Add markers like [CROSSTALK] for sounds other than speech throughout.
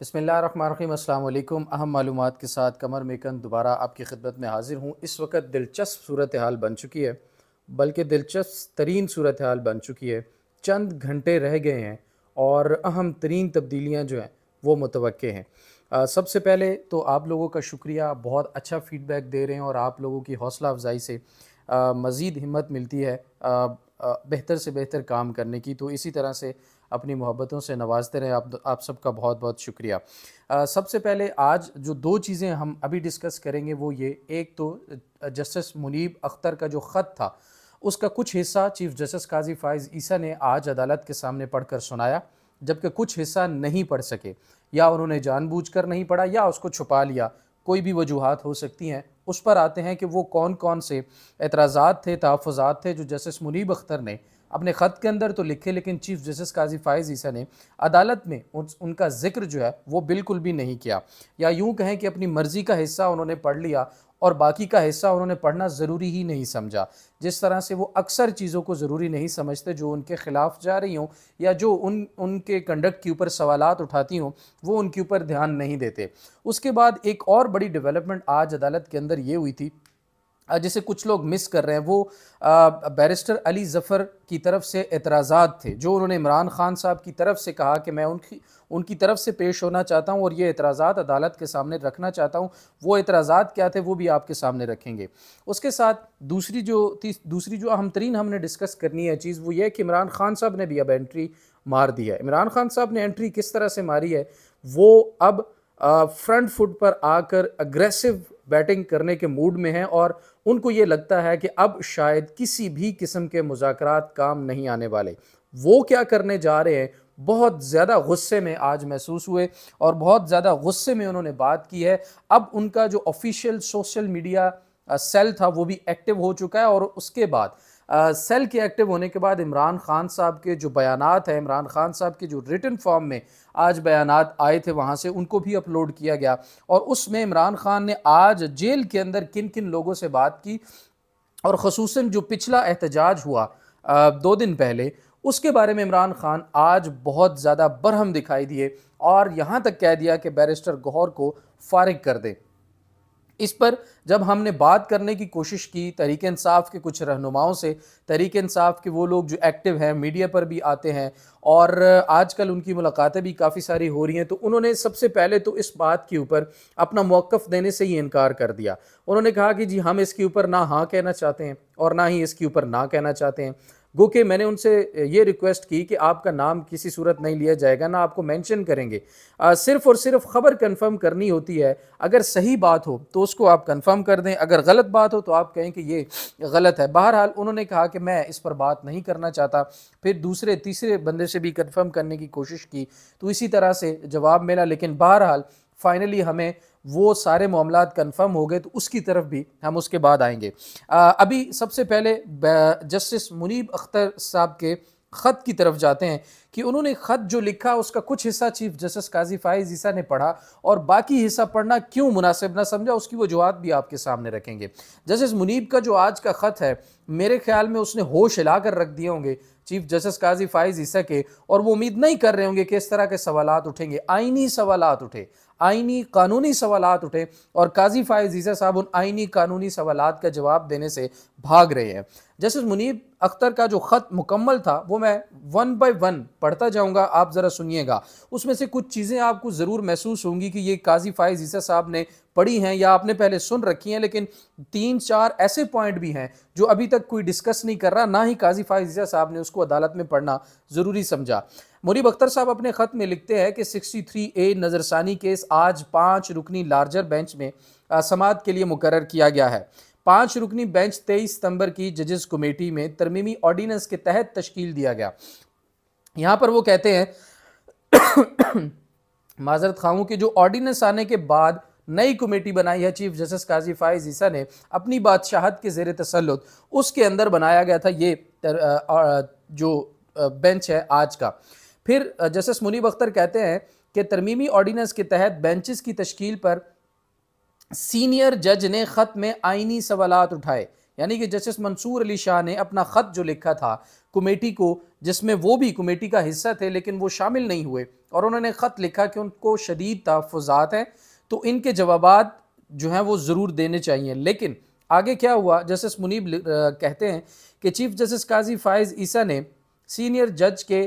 बसमीम अल्लाम अहम मालूम के साथ कमर मेकन दोबारा आपकी खिदमत में हाजिर हूँ इस वक्त दिलचस्प सूरत हाल बन चुकी है बल्कि दिलचस्प तरीन सूरत हाल बन चुकी है चंद घंटे रह गए हैं और अहम तरीन तब्दीलियाँ जो हैं वो मुतव हैं सबसे पहले तो आप लोगों का शुक्रिया बहुत अच्छा फ़ीडबैक दे रहे हैं और आप लोगों की हौसला अफजाई से मज़ीद हिम्मत मिलती है बेहतर से बेहतर काम करने की तो इसी तरह से अपनी मोहब्बतों से नवाजते रहे आप आप सबका बहुत बहुत शुक्रिया सबसे पहले आज जो दो चीज़ें हम अभी डिस्कस करेंगे वो ये एक तो जस्टिस मुनीब अख्तर का जो ख़त था उसका कुछ हिस्सा चीफ जस्टिस काजी फ़ायज़ ईसा ने आज अदालत के सामने पढ़कर सुनाया जबकि कुछ हिस्सा नहीं पढ़ सके या उन्होंने जानबूझकर नहीं पढ़ा या उसको छुपा लिया कोई भी वजूहत हो सकती हैं उस पर आते हैं कि वो कौन कौन से एतराज़ात थे तहफ़ात थे जो जस्टिस मुनीब अख्तर ने अपने ख़त के अंदर तो लिखे लेकिन चीफ जस्टिस काजी फायज़ ईसा ने अदालत में उनका जिक्र जो है वो बिल्कुल भी नहीं किया या यूँ कहें कि अपनी मर्ज़ी का हिस्सा उन्होंने पढ़ लिया और बाकी का हिस्सा उन्होंने पढ़ना ज़रूरी ही नहीं समझा जिस तरह से वो अक्सर चीज़ों को ज़रूरी नहीं समझते जो उनके ख़िलाफ़ जा रही हों या जो उन उनके कंडक्ट के ऊपर सवाल उठाती हों वो उनके ऊपर ध्यान नहीं देते उसके बाद एक और बड़ी डेवलपमेंट आज अदालत के अंदर ये हुई थी जिसे कुछ लोग मिस कर रहे हैं वो बैरिस्टर अली ज़फ़र की तरफ से एतराज़ात थे जो उन्होंने इमरान ख़ान साहब की तरफ से कहा कि मैं उनकी उनकी तरफ से पेश होना चाहता हूँ और ये एतराज़ात अदालत के सामने रखना चाहता हूँ वो एतराज़ात क्या थे वो भी आपके सामने रखेंगे उसके साथ दूसरी जो दूसरी जो अहम तरीन हमने डिस्कस करनी है चीज़ वो ये कि इमरान ख़ान साहब ने भी अब एंट्री मार दी है इमरान ख़ान साहब ने एंट्री किस तरह से मारी है वो अब फ्रंट फुट पर आकर अग्रेसिव बैटिंग करने के मूड में हैं और उनको ये लगता है कि अब शायद किसी भी किस्म के मुजाकर काम नहीं आने वाले वो क्या करने जा रहे हैं बहुत ज़्यादा गुस्से में आज महसूस हुए और बहुत ज़्यादा गुस्से में उन्होंने बात की है अब उनका जो ऑफिशियल सोशल मीडिया सेल था वो भी एक्टिव हो चुका है और उसके बाद सेल के एक्टिव होने के बाद इमरान खान साहब के जो बयान हैं इमरान खान साहब के जो रिटर्न फॉर्म में आज बयान आए थे वहाँ से उनको भी अपलोड किया गया और उसमें इमरान खान ने आज जेल के अंदर किन किन लोगों से बात की और खसूस जो पिछला एहतजाज हुआ दो दिन पहले उसके बारे में इमरान खान आज बहुत ज़्यादा बरहम दिखाई दिए और यहाँ तक कह दिया कि बैरिस्टर गौहर को फारिग कर दें इस पर जब हमने बात करने की कोशिश की तहरीक इंसाफ के कुछ रहनुमाओं से तहरीक इंसाफ के वो लोग जो एक्टिव हैं मीडिया पर भी आते हैं और आजकल उनकी मुलाकातें भी काफ़ी सारी हो रही हैं तो उन्होंने सबसे पहले तो इस बात के ऊपर अपना मौक़ देने से ही इनकार कर दिया उन्होंने कहा कि जी हम इसके ऊपर ना हाँ कहना चाहते हैं और ना ही इसके ऊपर ना कहना चाहते हैं गो के मैंने उनसे ये रिक्वेस्ट की कि आपका नाम किसी सूरत नहीं लिया जाएगा ना आपको मेंशन करेंगे आ, सिर्फ और सिर्फ खबर कंफर्म करनी होती है अगर सही बात हो तो उसको आप कंफर्म कर दें अगर गलत बात हो तो आप कहें कि ये गलत है बहरहाल उन्होंने कहा कि मैं इस पर बात नहीं करना चाहता फिर दूसरे तीसरे बंदे से भी कन्फर्म करने की कोशिश की तो इसी तरह से जवाब मिला लेकिन बहरहाल फाइनली हमें वो सारे मामला कन्फर्म हो गए तो उसकी तरफ भी हम उसके बाद आएंगे आ, अभी सबसे पहले जस्टिस मुनीब अख्तर साहब के ख़त की तरफ जाते हैं कि उन्होंने ख़त जो लिखा उसका कुछ हिस्सा चीफ जस्टिस काजी फायज ईसा ने पढ़ा और बाकी हिस्सा पढ़ना क्यों मुनासिब ना समझा उसकी वजूहत भी आपके सामने रखेंगे जस्टिस मुनीब का जो आज का ख़त है मेरे ख्याल में उसने होश हिला कर रख दिए होंगे चीफ जस्टिस काजी फायज ईसा के और वो उम्मीद नहीं कर रहे होंगे कि इस तरह के सवाल उठेंगे आइनी सवाल उठे आइनी कानूनी सवाल उठे और काजी फायज ईसा साहब उन आइनी कानूनी सवाल का जवाब देने से भाग रहे हैं जस्टिस मुनीब अख्तर का जो ख़त मुकम्मल था वो मैं वन बाय वन पढ़ता जाऊंगा आप ज़रा सुनिएगा उसमें से कुछ चीज़ें आपको ज़रूर महसूस होंगी कि ये काजी फायज ईसा साहब ने पढ़ी हैं या आपने पहले सुन रखी हैं लेकिन तीन चार ऐसे पॉइंट भी हैं जो अभी तक कोई डिस्कस नहीं कर रहा ना ही काजी फायज ईसा साहब ने उसको अदालत में पढ़ना ज़रूरी समझा मोरी बख्तर साहब अपने ख़त में लिखते हैं कि 63 ए नज़रसानी केस आज पांच रुकनी लार्जर बेंच में समाध के लिए मुकर किया गया है पांच रुकनी बेंच 23 सितंबर की जजेस कमेटी में तरमीमी ऑर्डिनेंस के तहत तश्कील दिया गया यहां पर वो कहते हैं [COUGHS] माजरत खाऊं के जो ऑर्डिनेंस आने के बाद नई कमेटी बनाई है चीफ जस्टिस काजी फायज ईसा ने अपनी बादशाहत के जेर तसलुत उसके अंदर बनाया गया था ये तर, आ, आ, जो बेंच है आज का फिर जस्टिस मुनीब अख्तर कहते हैं कि तरमीमी ऑर्डीनेंस के तहत बेंचेस की तश्कील पर सीनियर जज ने ख़त में आइनी सवालत उठाए यानी कि जस्टिस मंसूर अली शाह ने अपना ख़त जो लिखा था कमेटी को जिसमें वो भी कमेटी का हिस्सा थे लेकिन वो शामिल नहीं हुए और उन्होंने ख़त लिखा कि उनको शदीद तहफात हैं तो इनके जवाब जो हैं वो ज़रूर देने चाहिए लेकिन आगे क्या हुआ जस्टिस मुनीब कहते हैं कि चीफ जस्टिस काजी फ़ायज़ ईसा ने सीनियर जज के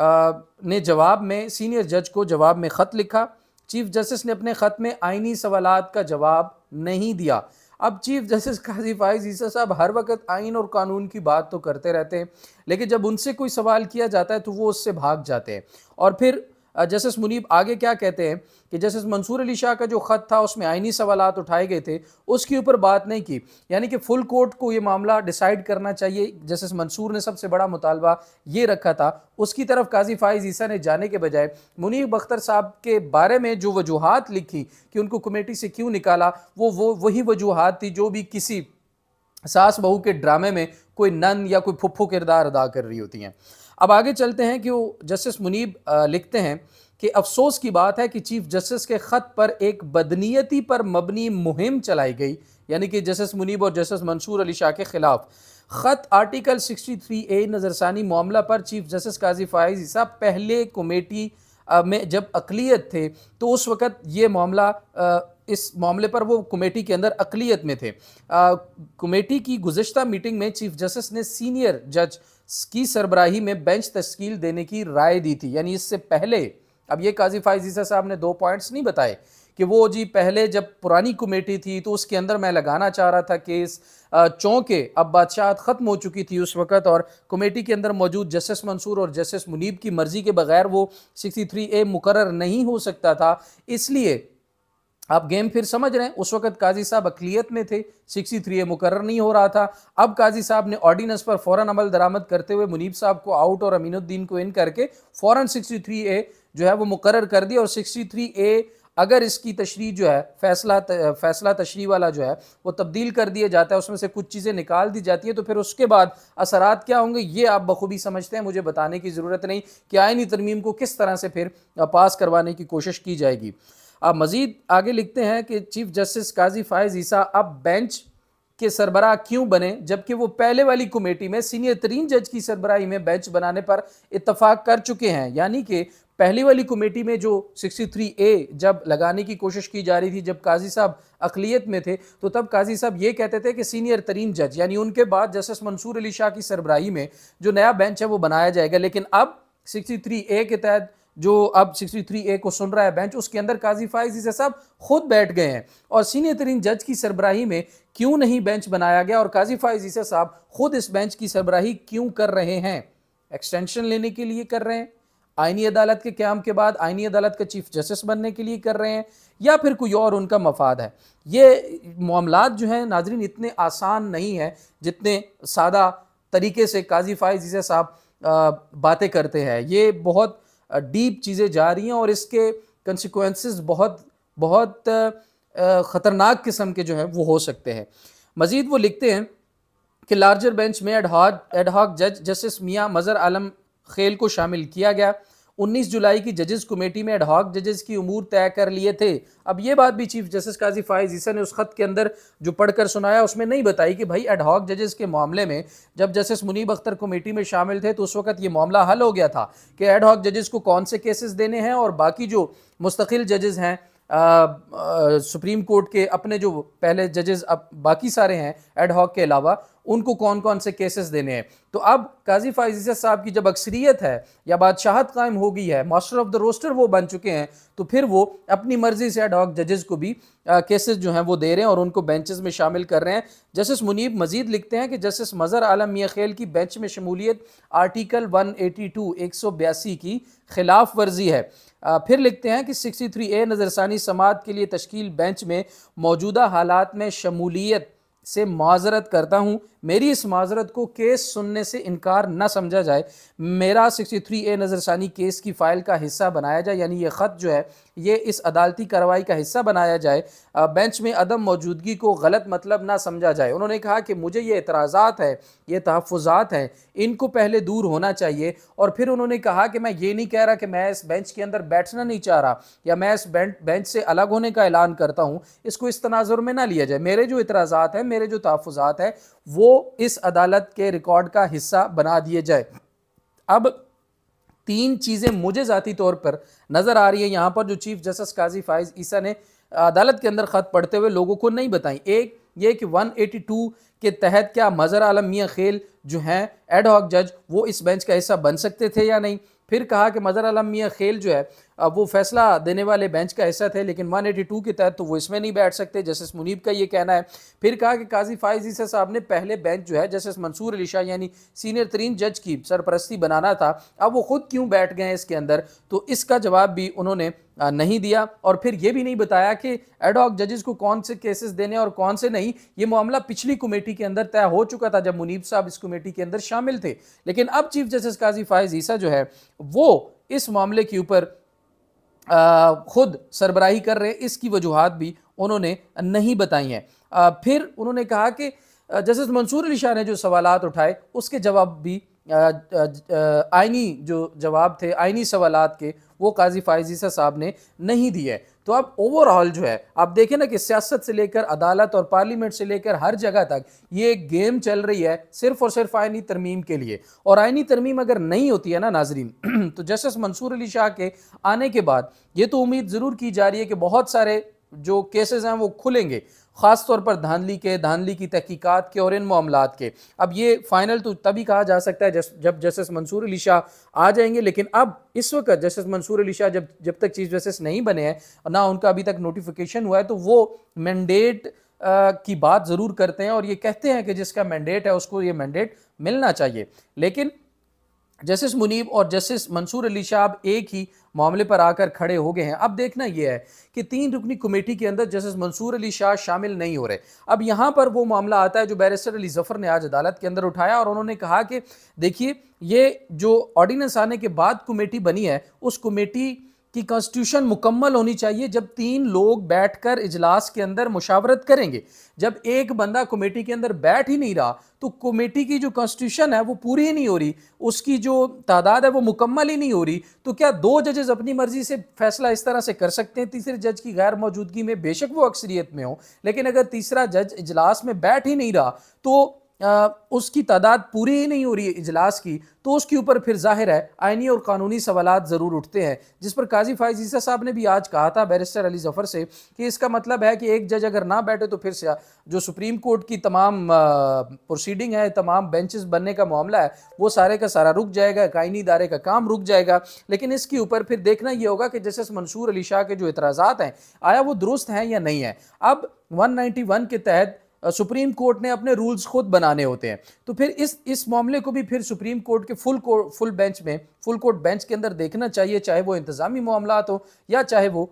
ने जवाब में सीनियर जज को जवाब में ख़त लिखा चीफ जस्टिस ने अपने ख़त में आइनी सवाल का जवाब नहीं दिया अब चीफ जस्टिस काजी फाइज ईसा साहब हर वक्त आइन और कानून की बात तो करते रहते हैं लेकिन जब उनसे कोई सवाल किया जाता है तो वो उससे भाग जाते हैं और फिर जस्टिस मुनीब आगे क्या कहते हैं कि जस्टिस मंसूर अली शाह का जो ख़त था उसमें आइनी सवाल उठाए गए थे उसके ऊपर बात नहीं की यानी कि फुल कोर्ट को ये मामला डिसाइड करना चाहिए जस्टिस मंसूर ने सबसे बड़ा मुतालबा ये रखा था उसकी तरफ काजी फाइज ईसा ने जाने के बजाय मुनीब अख्तर साहब के बारे में जो वजूहत लिखी कि उनको कमेटी से क्यों निकाला वो वो वही वजूहत थी जो भी किसी सास बहू के ड्रामे में कोई नन या कोई फुफ्फू किरदार अदा कर रही होती हैं अब आगे चलते हैं कि वो जस्टिस मुनीब लिखते हैं कि अफसोस की बात है कि चीफ जस्टिस के ख़त पर एक बदनीयती पर मबनी मुहिम चलाई गई यानी कि जस्टिस मुनीब और जस्टिस मंसूर अली शाह के ख़िलाफ़ ख़त आर्टिकल 63 ए नज़रसानी मामला पर चीफ जस्टिस काजी फ़ायज़ ईसा पहले कमेटी में जब अकलीत थे तो उस वक़्त ये मामला इस मामले पर वो कमेटी के अंदर अकलीत में थे कमेटी की गुज्त मीटिंग में चीफ जस्टिस ने सीनियर जज की सरबराही में बेंच तश्कील देने की राय दी थी यानी इससे पहले अब ये काजी फायजीसा साहब ने दो पॉइंट्स नहीं बताए कि वो जी पहले जब पुरानी कमेटी थी तो उसके अंदर मैं लगाना चाह रहा था केस चौंके अब बादशाहत ख़त्म हो चुकी थी उस वक़्त और कमेटी के अंदर मौजूद जस्टिस मंसूर और जस्टिस मुनीब की मर्ज़ी के बगैर वो 63 ए मुकर नहीं हो सकता था इसलिए आप गेम फिर समझ रहे हैं उस वक्त काजी साहब अकलीत में थे सिक्सटी थ्री ए मुकर नहीं हो रहा था अब काजी साहब ने ऑर्डिनेंस पर फ़ौरन अमल दरामद करते हुए मुनीब साहब को आउट और अमीनुद्दीन को इन करके फ़ौरन सिक्सटी थ्री ए जो है वो मुकर कर दिया और सिक्सटी थ्री ए अगर इसकी तशरी जो है फैसला फैसला तशरी वाला जो है वो तब्दील कर दिया जाता है उसमें से कुछ चीज़ें निकाल दी जाती है तो फिर उसके बाद असरात क्या होंगे ये आप बखूबी समझते हैं मुझे बताने की ज़रूरत नहीं कि आयनी तरमीम को किस तरह से फिर पास करवाने की कोशिश की जाएगी अब मजीद आगे लिखते हैं कि चीफ जस्टिस काजी फायज ईसा अब बेंच के सरबराह क्यों बने जबकि वो पहले वाली कमेटी में सीनियर तरीन जज की सरबराही में बेंच बनाने पर इतफाक कर चुके हैं यानी कि पहली वाली कमेटी में जो 63 ए जब लगाने की कोशिश की जा रही थी जब काजी साहब अकलीत में थे तो तब काजी साहब ये कहते थे कि सीनियर तरीन जज यानी उनके बाद जस्टिस मंसूर अली शाह की सरबराही में जो नया बेंच है वो बनाया जाएगा लेकिन अब सिक्सटी ए के तहत जो अब 63 ए को सुन रहा है बेंच उसके अंदर काजी फाइज इसे सब खुद बैठ गए हैं और सीनियर तरीन जज की सरबराही में क्यों नहीं बेंच बनाया गया और काजी फाइज इसे साहब खुद इस बेंच की सरबराही क्यों कर रहे हैं एक्सटेंशन लेने के लिए कर रहे हैं आइनी अदालत के क्याम के बाद आइनी अदालत का चीफ जस्टिस बनने के लिए कर रहे हैं या फिर कोई और उनका मफाद है ये मामला जो हैं नाजरीन इतने आसान नहीं हैं जितने सादा तरीके से काजी फाइज साहब बातें करते हैं ये बहुत डीप चीज़ें जा रही हैं और इसके कंसिक्वेंसेस बहुत बहुत ख़तरनाक किस्म के जो हैं वो हो सकते हैं मज़ीद वो लिखते हैं कि लार्जर बेंच में एडहॉक एडहॉक जज जस्टिस मियाँ मज़र आलम खेल को शामिल किया गया 19 जुलाई की जजेस कमेटी में एडहॉक जजेस की उमूर तय कर लिए थे अब ये बात भी चीफ जस्टिस काजी फायज ईसा ने उस खत के अंदर जो पढ़कर सुनाया उसमें नहीं बताई कि भाई एडहॉक जजेस के मामले में जब जस्टिस मुनीब अख्तर कमेटी में शामिल थे तो उस वक्त ये मामला हल हो गया था कि एडहॉक जजेस को कौन से केसेस देने हैं और बाकी जो मुस्तकिल जजेस हैं आ, आ, सुप्रीम कोर्ट के अपने जो पहले जजेस अब बाकी सारे हैं एडहॉक के अलावा उनको कौन कौन से केसेस देने हैं तो अब काजी फाइजिया साहब की जब अक्सरियत है या बादशाहत कायम हो गई है मास्टर ऑफ द रोस्टर वो बन चुके हैं तो फिर वो अपनी मर्जी से एडॉक जजेस को भी केसेस जो हैं वो दे रहे हैं और उनको बेंचेस में शामिल कर रहे हैं जस्टिस मुनीब मजीद लिखते हैं कि जस्टिस मज़र आलम मियाँ खेल की बेंच में शमूलियत आर्टिकल सौ बयासी की खिलाफ वर्जी है फिर लिखते हैं कि सिक्सटी थ्री ए नज़रसानी समात के लिए तश्कील बेंच में मौजूदा हालात में शमूलियत से माजरत करता हूँ मेरी इस माजरत को केस सुनने से इनकार न समझा जाए मेरा 63 ए नज़रसानी केस की फ़ाइल का हिस्सा बनाया जाए यानी ये ख़त जो है ये इस अदालती कार्रवाई का हिस्सा बनाया जाए बेंच में अदम मौजूदगी को गलत मतलब ना समझा जाए उन्होंने कहा कि मुझे ये एतराज़ा है ये तहफ़ात हैं इनको पहले दूर होना चाहिए और फिर उन्होंने कहा कि मैं ये नहीं कह रहा कि मैं इस बेंच के अंदर बैठना नहीं चाह रहा या मैं इस बेंच से अलग होने का ऐलान करता हूँ इसको इस तनाजुर में ना लिया जाए मेरे जो इतराज़ा हैं मेरे जो तहफ़ात हैं वो इस अदालत के रिकॉर्ड का हिस्सा बना दिए जाए अब तीन चीज़ें मुझे ज़ाती तौर पर नज़र आ रही है यहाँ पर जो चीफ जस्टिस काजी फाइज ईसा ने अदालत के अंदर ख़त पढ़ते हुए लोगों को नहीं बताई एक ये कि 182 के तहत क्या मज़र आलम मियाँ खेल जो हैं एडहॉक जज वो इस बेंच का हिस्सा बन सकते थे या नहीं फिर कहा कि मज़र आलम मियाँ खेल जो है वो फैसला देने वाले बेंच का हिस्सा थे लेकिन 182 के तहत तो वो इसमें नहीं बैठ सकते जस्टिस मुनीब का ये कहना है फिर कहा कि काजी फायज साहब ने पहले बेंच जो है जस्टिस मंसूर अली शाह यानी सीनियर तरीन जज की सरपरस्ती बनाना था अब वो खुद क्यों बैठ गए इसके अंदर तो इसका जवाब भी उन्होंने नहीं दिया और फिर ये भी नहीं बताया कि एडॉक जजेस को कौन से केसेस देने और कौन से नहीं ये मामला पिछली कमेटी के अंदर तय हो चुका था जब मुनीब साहब इस कमेटी के अंदर शामिल थे लेकिन अब चीफ जस्टिस काजी फायज ईसा जो है वो इस मामले के ऊपर ख़ुद सरबराही कर रहे इसकी वजूहत भी उन्होंने नहीं बताई हैं फिर उन्होंने कहा कि जस्टिस मंसूर अली शाह ने जो सवाल उठाए उसके जवाब भी आइनी जो जवाब थे आइनी सवाल के वो काजी फ़ायजीसा साहब ने नहीं दिए तो अब ओवरऑल जो है आप देखें ना कि सियासत से लेकर अदालत और पार्लियामेंट से लेकर हर जगह तक ये एक गेम चल रही है सिर्फ और सिर्फ आयनी तरमीम के लिए और आयनी तरमीम अगर नहीं होती है ना नाजरीन [CLEARS THROAT] तो जस्टिस मंसूर अली शाह के आने के बाद ये तो उम्मीद ज़रूर की जा रही है कि बहुत सारे जो केसेस हैं वो खुलेंगे ख़ास तौर पर धानली के धानली की तहकीकत के और इन मामला के अब ये फ़ाइनल तो तभी कहा जा सकता है जस, जब जस्टिस मंसूर अली शाह आ जाएंगे लेकिन अब इस वक्त जस्टिस मंसूर अली शाह जब जब तक चीफ जस्टिस नहीं बने हैं ना उनका अभी तक नोटिफिकेशन हुआ है तो वो मैंडेट की बात ज़रूर करते हैं और ये कहते हैं कि जिसका मैंडेट है उसको ये मैंडेट मिलना चाहिए लेकिन जस्टिस मुनीब और जस्टिस मंसूर अली शाह एक ही मामले पर आकर खड़े हो गए हैं अब देखना यह है कि तीन रुकनी कमेटी के अंदर जस्टिस मंसूर अली शाह शामिल नहीं हो रहे अब यहाँ पर वो मामला आता है जो बैरिस्टर अली जफर ने आज अदालत के अंदर उठाया और उन्होंने कहा कि देखिए ये जो ऑर्डिनेंस आने के बाद कमेटी बनी है उस कमेटी कि कॉन्स्टिट्यूशन मुकम्मल होनी चाहिए जब तीन लोग बैठकर इजलास के अंदर मुशावरत करेंगे जब एक बंदा कमेटी के अंदर बैठ ही नहीं रहा तो कमेटी की जो कॉन्स्टिट्यूशन है वो पूरी ही नहीं हो रही उसकी जो तादाद है वो मुकम्मल ही नहीं हो रही तो क्या दो जजेस अपनी मर्जी से फैसला इस तरह से कर सकते हैं तीसरे जज की गैर मौजूदगी में बेशक वो अक्सरियत में हो लेकिन अगर तीसरा जज इजलास में बैठ ही नहीं रहा तो उसकी तादाद पूरी ही नहीं हो रही है इजलास की तो उसके ऊपर फिर जाहिर है आइनी और कानूनी सवाल ज़रूर उठते हैं जिस पर काजी फायजीसा साहब ने भी आज कहा था बैरिस्टर अली ज़फ़र से कि इसका मतलब है कि एक जज अगर ना बैठे तो फिर से जो सुप्रीम कोर्ट की तमाम प्रोसीडिंग है तमाम बेंचेस बनने का मामला है वो सारे का सारा रुक जाएगा कायनी इदारे का काम रुक जाएगा लेकिन इसके ऊपर फिर देखना ये होगा कि जस्टिस मंसूर अली शाह के जो एतराज़ात हैं आया वो दुरुस्त हैं या नहीं है अब 191 के तहत सुप्रीम कोर्ट ने अपने रूल्स खुद बनाने होते हैं तो फिर इस इस मामले को भी फिर सुप्रीम कोर्ट के फुल को फुल बेंच में फुल कोर्ट बेंच के अंदर देखना चाहिए चाहे वो इंतजामी मामला हो या चाहे वो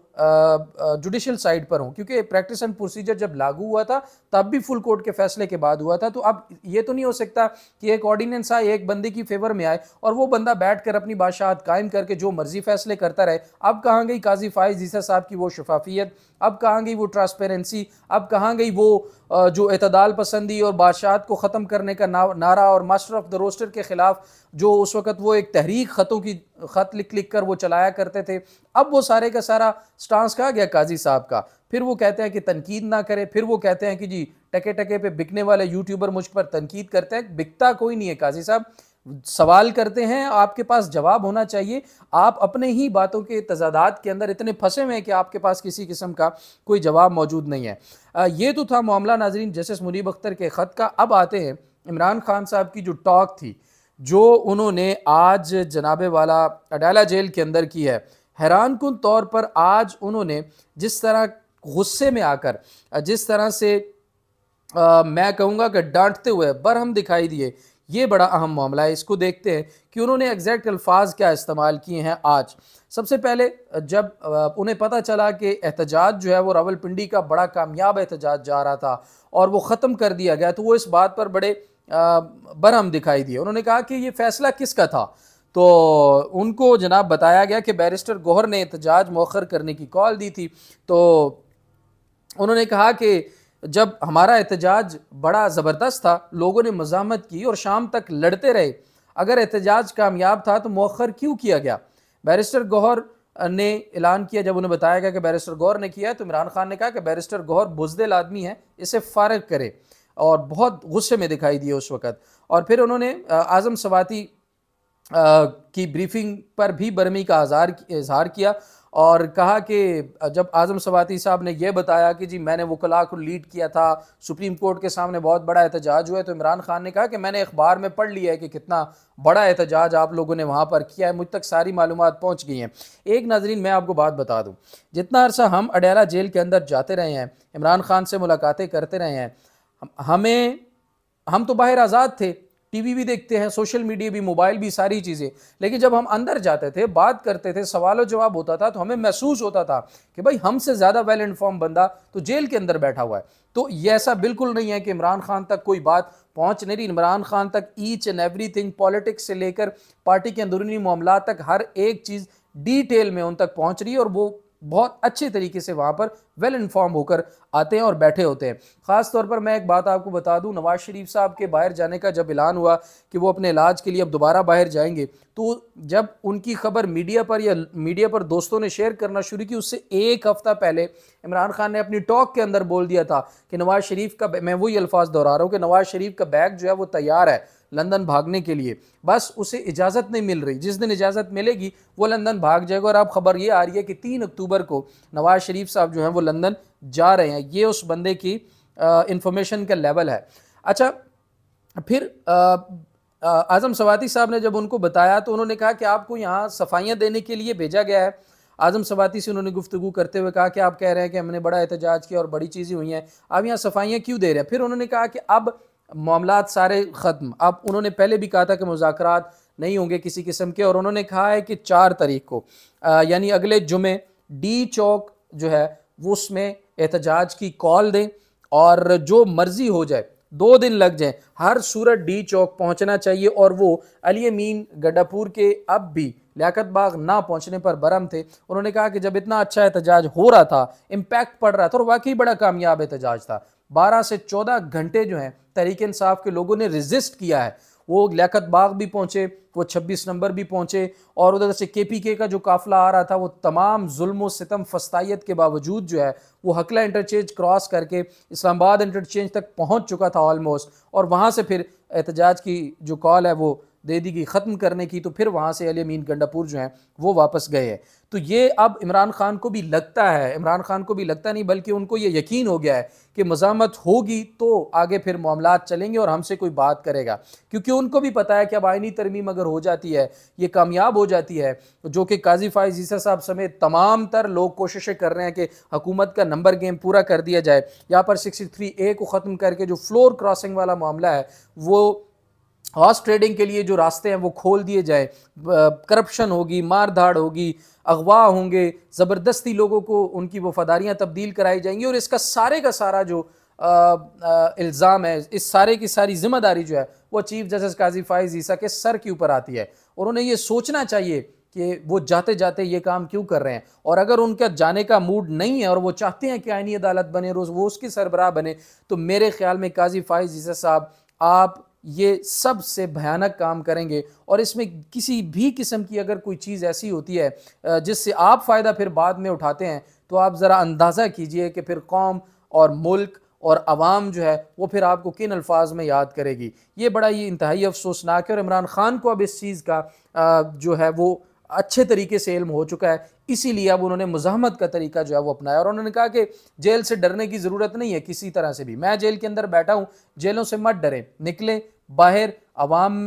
जुडिशल साइड पर हो क्योंकि प्रैक्टिस एंड प्रोसीजर जब लागू हुआ था तब भी फुल कोर्ट के फैसले के बाद हुआ था तो अब ये तो नहीं हो सकता कि एक ऑर्डिनेंस आए एक बंदे की फेवर में आए और वो बंदा बैठ कर अपनी बादशाहत कायम करके जो मर्जी फैसले करता रहे अब कहाँ गई काजी फायज जीसा साहब की वो शफाफियत अब कहाँ गई वो ट्रांसपेरेंसी अब कहाँ गई वो जो अतदाल पसंदी और बादशाहत को ख़त्म करने का ना, नारा और मास्टर ऑफ द रोस्टर के ख़िलाफ़ जो उस वक़्त वो एक तहरीक ख़तों की ख़त लिख लिख कर वो चलाया करते थे अब वो सारे का सारा स्टांस कहा गया काजी साहब का फिर वो कहते हैं कि तनकीद ना करें फिर वो कहते हैं कि जी टके टके पे बिकने वाले यूट्यूबर मुझ पर तनकीद करते हैं बिकता कोई नहीं है काजी साहब सवाल करते हैं आपके पास जवाब होना चाहिए आप अपने ही बातों के तजादात के अंदर इतने फंसे हुए हैं कि आपके पास किसी किस्म का कोई जवाब मौजूद नहीं है आ, ये तो था मामला नाजरीन जस्टिस मुनीब अख्तर के ख़त का अब आते हैं इमरान खान साहब की जो टॉक थी जो उन्होंने आज जनाबे वाला अडाला जेल के अंदर की है हैरान कन तौर पर आज उन्होंने जिस तरह गुस्से में आकर जिस तरह से आ, मैं कहूँगा कि डांटते हुए बरहम दिखाई दिए ये बड़ा अहम मामला है इसको देखते हैं कि उन्होंने एग्जैक्ट अल्फाज क्या इस्तेमाल किए हैं आज सबसे पहले जब उन्हें पता चला कि एहतजाज जो है वो रावलपिंडी का बड़ा कामयाब एहतजाज जा रहा था और वो ख़त्म कर दिया गया तो वो इस बात पर बड़े बरहम दिखाई दिए उन्होंने कहा कि ये फ़ैसला किसका था तो उनको जनाब बताया गया कि बैरिस्टर गोहर ने एहतजाज मौखर करने की कॉल दी थी तो उन्होंने कहा कि जब हमारा एहतजाज बड़ा ज़बरदस्त था लोगों ने मजामत की और शाम तक लड़ते रहे अगर एहतजाज कामयाब था तो मौखर क्यों किया गया बैरिस्टर गौहर ने ऐलान किया जब उन्हें बताया गया कि बैरिस्टर गौर ने किया तो इमरान खान ने कहा कि बैरिस्टर गौर बुजदिल आदमी है इसे फारग करे और बहुत गुस्से में दिखाई दिए उस वक़्त और फिर उन्होंने आज़म सवाती की ब्रीफिंग पर भी बर्मी का आजार इजहार किया और कहा कि जब आज़म सवाती साहब ने यह बताया कि जी मैंने वकला को लीड किया था सुप्रीम कोर्ट के सामने बहुत बड़ा एहतजाज हुआ है तो इमरान खान ने कहा कि मैंने अखबार में पढ़ लिया है कि कितना बड़ा एहतजाज आप लोगों ने वहाँ पर किया है मुझ तक सारी मालूम पहुँच गई हैं एक नाजरीन मैं आपको बात बता दूँ जितना अरसा हम अडेला जेल के अंदर जाते रहे हैं इमरान खान से मुलाकातें करते रहे हैं हमें हम तो बाहर आज़ाद थे टीवी भी देखते हैं सोशल मीडिया भी मोबाइल भी सारी चीज़ें लेकिन जब हम अंदर जाते थे बात करते थे सवाल और जवाब होता था तो हमें महसूस होता था कि भाई हमसे ज़्यादा वेल इन्फॉर्म बंदा तो जेल के अंदर बैठा हुआ है तो ये ऐसा बिल्कुल नहीं है कि इमरान खान तक कोई बात पहुंच नहीं रही इमरान खान तक each and everything politics से लेकर पार्टी के अंदरूनी मामला तक हर एक चीज़ डिटेल में उन तक पहुंच रही है और वो बहुत अच्छे तरीके से वहाँ पर वेल इन्फॉर्म होकर आते हैं और बैठे होते हैं ख़ास तौर पर मैं एक बात आपको बता दूं नवाज़ शरीफ साहब के बाहर जाने का जब ऐलान हुआ कि वो अपने इलाज के लिए अब दोबारा बाहर जाएंगे तो जब उनकी खबर मीडिया पर या मीडिया पर दोस्तों ने शेयर करना शुरू की उससे एक हफ़्ता पहले इमरान खान ने अपनी टॉक के अंदर बोल दिया था कि नवाज़ शरीफ का मैं वही अल्फाज दोहरा रहा हूँ कि नवाज़ शरीफ का बैग जो है वो तैयार है लंदन भागने के लिए बस उसे इजाज़त नहीं मिल रही जिस दिन इजाज़त मिलेगी वो लंदन भाग जाएगा और अब खबर ये आ रही है कि तीन अक्टूबर को नवाज़ शरीफ साहब जो हैं वो लंदन जा रहे हैं ये उस बंदे की इंफॉर्मेशन का लेवल है अच्छा फिर आ, आज़म सवाती साहब ने जब उनको बताया तो उन्होंने कहा कि आपको यहाँ सफाइयाँ देने के लिए भेजा गया है आज़म सवाती से उन्होंने गुफ्तु करते हुए कहा कि आप कह रहे हैं कि हमने बड़ा एहतजाज किया और बड़ी चीज़ें हुई हैं आप यहाँ सफाइयाँ क्यों दे रहे हैं फिर उन्होंने कहा कि अब मामला सारे ख़त्म अब उन्होंने पहले भी कहा था कि मुजाकर नहीं होंगे किसी किस्म के और उन्होंने कहा है कि चार तारीख को यानी अगले जुमे डी चौक जो है वो उसमें एहतजाज की कॉल दें और जो मर्ज़ी हो जाए दो दिन लग जाए हर सूरत डी चौक पहुंचना चाहिए और वो अली अमीन गड्डापुर के अब भी लियाकत बाग ना पहुंचने पर बरम थे उन्होंने कहा कि जब इतना अच्छा एहतजाज हो रहा था इम्पैक्ट पड़ रहा था और वाकई बड़ा कामयाब एहतजाज था बारह से चौदह घंटे जो हैं तहरीक इंसाफ के लोगों ने रजिस्ट किया है वो लियात बाग भी पहुँचे वो छब्बीस नंबर भी पहुँचे और उधर से के पी के का जो काफ़िला आ रहा था वो तमाम जुल्म सितम फस्तायत के बावजूद जो है वो हकला इंटरचेंज क्रॉस करके इस्लामाबाद इंटरचेंज तक पहुँच चुका था ऑलमोस्ट और वहाँ से फिर एहतजाज की जो कॉल है वो दे दी गई ख़त्म करने की तो फिर वहाँ से अली अमीन गंडापुर जो हैं वो वापस गए हैं तो ये अब इमरान खान को भी लगता है इमरान खान को भी लगता नहीं बल्कि उनको ये यकीन हो गया है कि मजामत होगी तो आगे फिर मामला चलेंगे और हमसे कोई बात करेगा क्योंकि उनको भी पता है कि अब आइनी तरमीम अगर हो जाती है ये कामयाब हो जाती है जो कि काजी फायजीसा साहब समेत तमाम तर लोग कोशिशें कर रहे हैं कि हुकूमत का नंबर गेम पूरा कर दिया जाए यहाँ पर सिक्सटी थ्री ए को ख़त्म करके जो फ्लोर क्रॉसिंग वाला मामला है वो हॉर्स ट्रेडिंग के लिए जो रास्ते हैं वो खोल दिए जाए करप्शन होगी मार धाड़ होगी अगवा होंगे ज़बरदस्ती लोगों को उनकी वफादारियाँ तब्दील कराई जाएंगी और इसका सारे का सारा जो इल्ज़ाम है इस सारे की सारी जिम्मेदारी जो है वो चीफ जस्टिस काजी फाइज ईसा के सर के ऊपर आती है और उन्हें ये सोचना चाहिए कि वो जाते जाते ये काम क्यों कर रहे हैं और अगर उनका जाने का मूड नहीं है और वो चाहते हैं कि आइनी अदालत बने रोज़ वो उसकी सरबराह बने तो मेरे ख्याल में काजी फाइज ईसा साहब आप ये सबसे भयानक काम करेंगे और इसमें किसी भी किस्म की अगर कोई चीज़ ऐसी होती है जिससे आप फ़ायदा फिर बाद में उठाते हैं तो आप ज़रा अंदाज़ा कीजिए कि फिर कौम और मुल्क और आवाम जो है वो फिर आपको किन अल्फाज में याद करेगी ये बड़ा ही इंतहाई अफसोसनाक है और इमरान ख़ान को अब इस चीज़ का जो है वो अच्छे तरीके से इल्म हो चुका है इसीलिए अब उन्होंने मुजामत का तरीका जो है वो अपनाया और उन्होंने कहा कि जेल से डरने की ज़रूरत नहीं है किसी तरह से भी मैं जेल के अंदर बैठा हूँ जेलों से मत डरें निकलें बाहर आवाम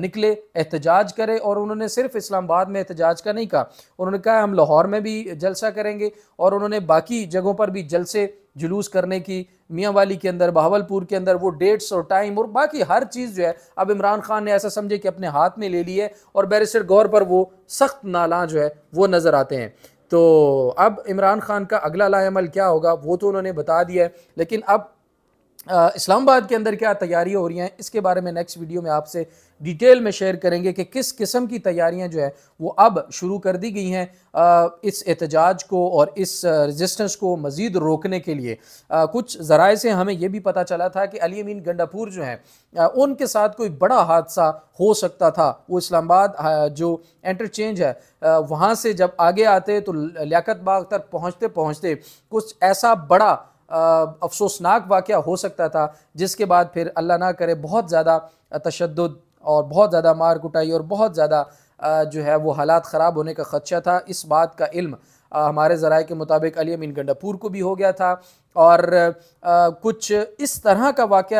निकले एहतजाज करे और उन्होंने सिर्फ इस्लामाबाद में एहतजाज का नहीं कहा उन्होंने कहा हम लाहौर में भी जलसा करेंगे और उन्होंने बाकी जगहों पर भी जलसे जुलूस करने की मियाँ वाली के अंदर बहावलपुर के अंदर वो डेट्स और टाइम और बाकी हर चीज़ जो है अब इमरान खान ने ऐसा समझे कि अपने हाथ में ले ली है और बैरिस्टर गौर पर वो सख्त नाला जो है वो नज़र आते हैं तो अब इमरान खान का अगला लाल क्या होगा वो तो उन्होंने बता दिया है लेकिन अब इस्लामाबाद के अंदर क्या तैयारियाँ हो रही हैं इसके बारे में नेक्स्ट वीडियो में आपसे डिटेल में शेयर करेंगे कि किस किस्म की तैयारियां जो है वो अब शुरू कर दी गई हैं इस एहतजाज को और इस रेजिस्टेंस को मज़ीद रोकने के लिए कुछ ज़राए से हमें यह भी पता चला था कि अली अमीन गंडापुर जो हैं उनके साथ कोई बड़ा हादसा हो सकता था वो इस्लामाबाद जो इंटरचेंज है वहाँ से जब आगे आते तो लियाकत बाग तक पहुँचते पहुँचते कुछ ऐसा बड़ा अफसोसनाक वाक़ हो सकता था जिसके बाद फिर अल्लाह ना करे बहुत ज़्यादा तशद और बहुत ज़्यादा मार कुटाई और बहुत ज़्यादा जो है वो हालात ख़राब होने का ख़दशा था इस बात का इल्म हमारे ज़रा के मुताबिक अली अमीन गंडापुर को भी हो गया था और कुछ इस तरह का वाक़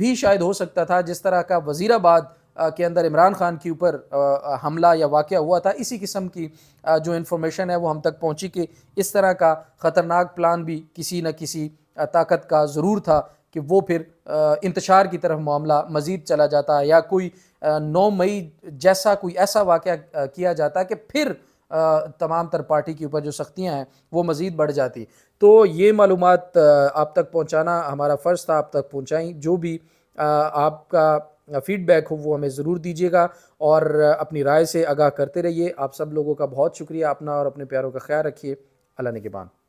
भी शायद हो सकता था जिस तरह का वज़ीराबाद के अंदर इमरान खान के ऊपर हमला या वाक़ हुआ था इसी किस्म की जो इन्फॉर्मेशन है वो हम तक पहुँची कि इस तरह का ख़तरनाक प्लान भी किसी न किसी ताकत का ज़रूर था कि वो फिर इंतशार की तरफ मामला मज़ीद चला जाता या कोई नौ मई जैसा कोई ऐसा वाक़ किया जाता कि फिर तमाम तर पार्टी के ऊपर जो सख्तियाँ हैं वो मज़ीद बढ़ जाती तो ये मालूम आप तक पहुँचाना हमारा फ़र्ज़ था आप तक पहुँचाई जो भी आपका फ़ीडबैक हो वो हमें ज़रूर दीजिएगा और अपनी राय से आगाह करते रहिए आप सब लोगों का बहुत शुक्रिया अपना और अपने प्यारों का ख्याल रखिए अल्लाह ने के बान